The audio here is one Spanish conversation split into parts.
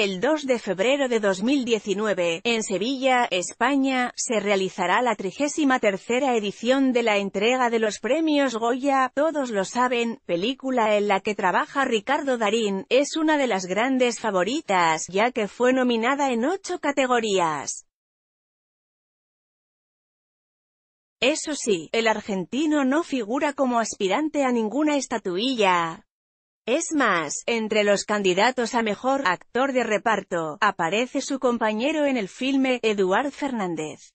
El 2 de febrero de 2019, en Sevilla, España, se realizará la 33 edición de la entrega de los premios Goya, todos lo saben, película en la que trabaja Ricardo Darín, es una de las grandes favoritas, ya que fue nominada en ocho categorías. Eso sí, el argentino no figura como aspirante a ninguna estatuilla. Es más, entre los candidatos a mejor actor de reparto, aparece su compañero en el filme, Eduard Fernández.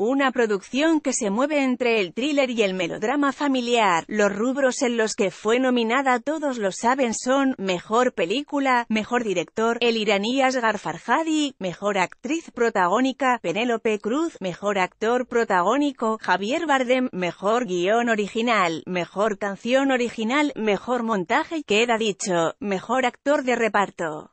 Una producción que se mueve entre el thriller y el melodrama familiar. Los rubros en los que fue nominada todos lo saben son Mejor Película, Mejor Director, El iraní Asghar Farhadi, Mejor Actriz Protagónica, Penélope Cruz, Mejor Actor Protagónico, Javier Bardem, Mejor Guión Original, Mejor Canción Original, Mejor Montaje, queda dicho, Mejor Actor de Reparto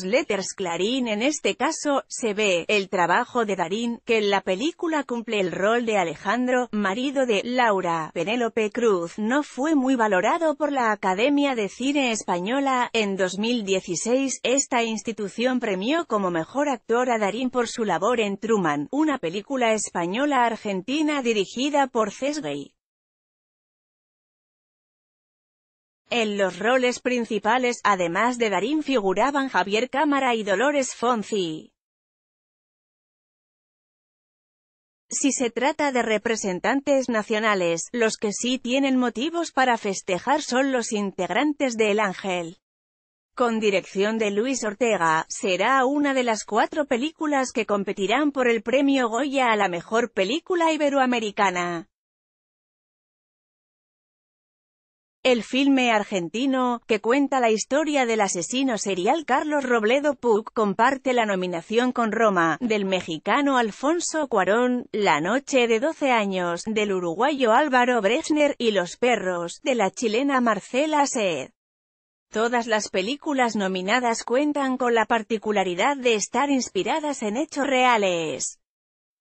letters Clarín en este caso, se ve, el trabajo de Darín, que en la película cumple el rol de Alejandro, marido de Laura, Penélope Cruz, no fue muy valorado por la Academia de Cine Española. En 2016, esta institución premió como mejor actor a Darín por su labor en Truman, una película española-argentina dirigida por Cesgay. En los roles principales, además de Darín, figuraban Javier Cámara y Dolores Fonzi. Si se trata de representantes nacionales, los que sí tienen motivos para festejar son los integrantes de El Ángel. Con dirección de Luis Ortega, será una de las cuatro películas que competirán por el premio Goya a la mejor película iberoamericana. El filme argentino, que cuenta la historia del asesino serial Carlos Robledo Puc, comparte la nominación con Roma, del mexicano Alfonso Cuarón, La noche de 12 años, del uruguayo Álvaro Bresner y Los perros, de la chilena Marcela Sed. Todas las películas nominadas cuentan con la particularidad de estar inspiradas en hechos reales.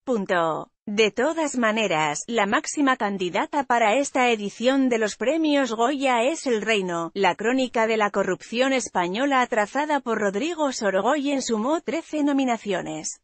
Punto. De todas maneras, la máxima candidata para esta edición de los premios Goya es El Reino, la crónica de la corrupción española trazada por Rodrigo en sumó 13 nominaciones.